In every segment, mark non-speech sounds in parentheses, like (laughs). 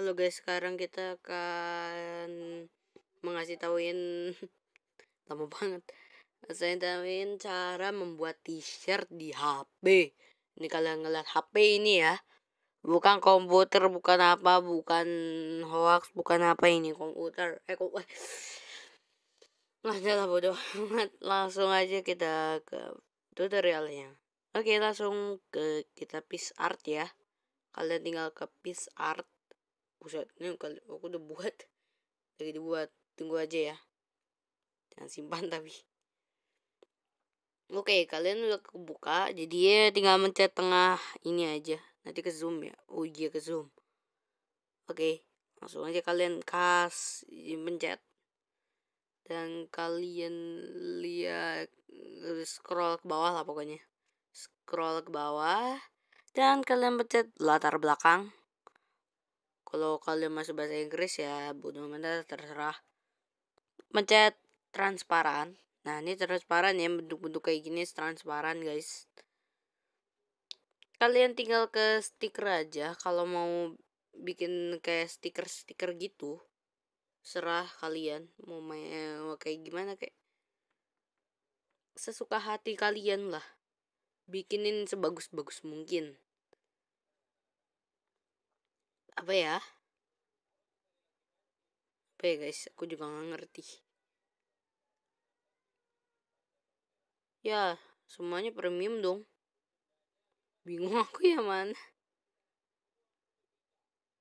Halo guys, sekarang kita akan mengasih tahuin (laughs) lama banget. Saya tauin cara membuat t-shirt di HP. Ini kalian ngeliat HP ini ya. Bukan komputer, bukan apa, bukan hoax, bukan apa ini komputer. Eh, kok Nah, lah bodoh banget. Langsung aja kita ke tutorialnya. Oke, langsung ke kita piece art ya. Kalian tinggal ke piece art Buset, ini aku udah buat. Lagi dibuat. Tunggu aja ya. Jangan simpan (laughs) tapi. Oke, kalian udah kebuka. Jadi ya tinggal mencet tengah ini aja. Nanti ke zoom ya. Oh iya ke zoom. Oke, langsung aja kalian kas mencet. Dan kalian lihat scroll ke bawah lah pokoknya. Scroll ke bawah dan kalian pencet latar belakang kalau kalian masih bahasa Inggris ya bodo mana terserah mencet transparan nah ini transparan ya bentuk-bentuk kayak gini transparan guys kalian tinggal ke stiker aja kalau mau bikin kayak stiker-stiker gitu serah kalian mau main mau kayak gimana kayak sesuka hati kalian lah bikinin sebagus-bagus mungkin apa ya apa ya guys aku juga nggak ngerti ya semuanya premium dong bingung (laughs) aku ya man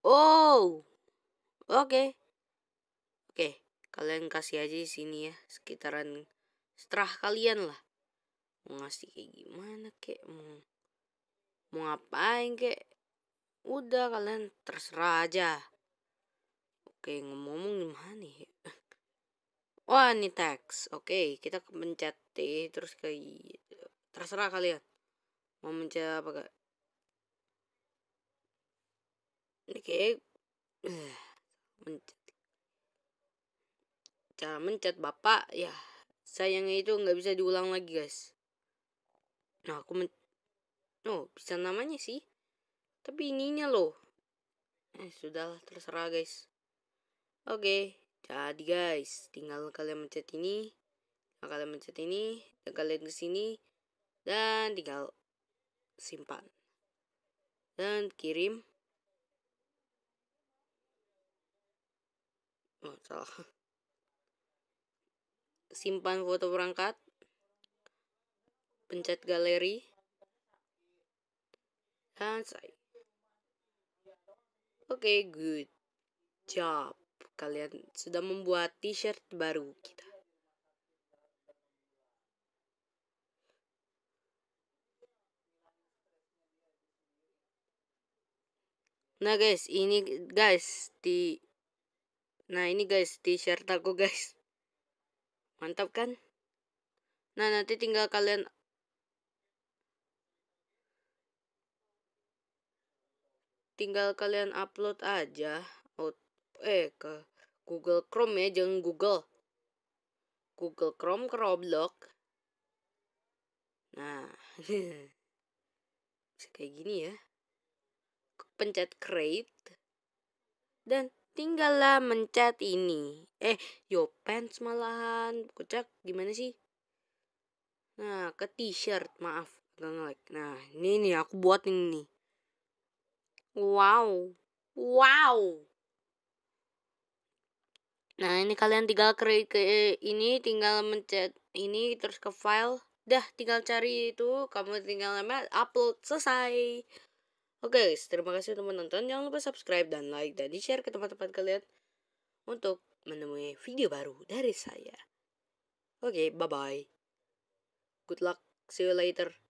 oh oke okay. oke okay. kalian kasih aja di sini ya sekitaran setelah kalian lah mau ngasih kayak gimana kek mau mau ngapain kek udah kalian terserah aja oke ngomong-ngomong gimana nih ya? (laughs) wah ini teks oke kita mencet T terus ke terserah kalian mau mencet apa gak oke (sighs) mencet cara mencet bapak ya sayangnya itu nggak bisa diulang lagi guys nah aku men oh bisa namanya sih tapi ininya loh. Eh, sudahlah terserah guys. Oke, okay, jadi guys, tinggal kalian mencet ini, kalian mencet ini, dan kalian ke dan tinggal simpan. Dan kirim. Oh, salah. Simpan foto perangkat. Pencet galeri. Dan saya okay, good job. Kalian sudah membuat t-shirt baru kita. Nah guys, ini guys di Nah, ini guys t-shirt aku guys. Mantap kan? Nah, nanti tinggal kalian tinggal kalian upload aja out eh ke Google Chrome ya jangan Google Google Chrome ke Roblox nah (laughs) kayak gini ya pencet create dan tinggallah mencet ini eh yo pants malahan kocak gimana sih nah ke t-shirt maaf agak ngelag nah ini nih aku buat ini nih Wow. Wow. Nah, ini kalian tinggal create ke ini tinggal mencet ini terus ke file. Dah, tinggal cari itu, kamu tinggal upload selesai. Oke, okay, terima kasih teman nonton. Jangan lupa subscribe dan like dan di-share ke teman-teman kalian untuk menemui video baru dari saya. Oke, okay, bye-bye. Good luck. See you later.